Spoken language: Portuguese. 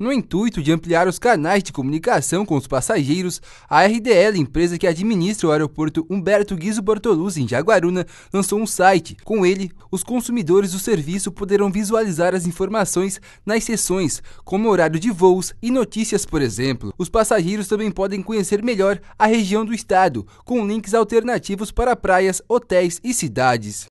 No intuito de ampliar os canais de comunicação com os passageiros, a RDL, empresa que administra o aeroporto Humberto Guizo Bortoluzzi em Jaguaruna, lançou um site. Com ele, os consumidores do serviço poderão visualizar as informações nas sessões, como horário de voos e notícias, por exemplo. Os passageiros também podem conhecer melhor a região do estado, com links alternativos para praias, hotéis e cidades.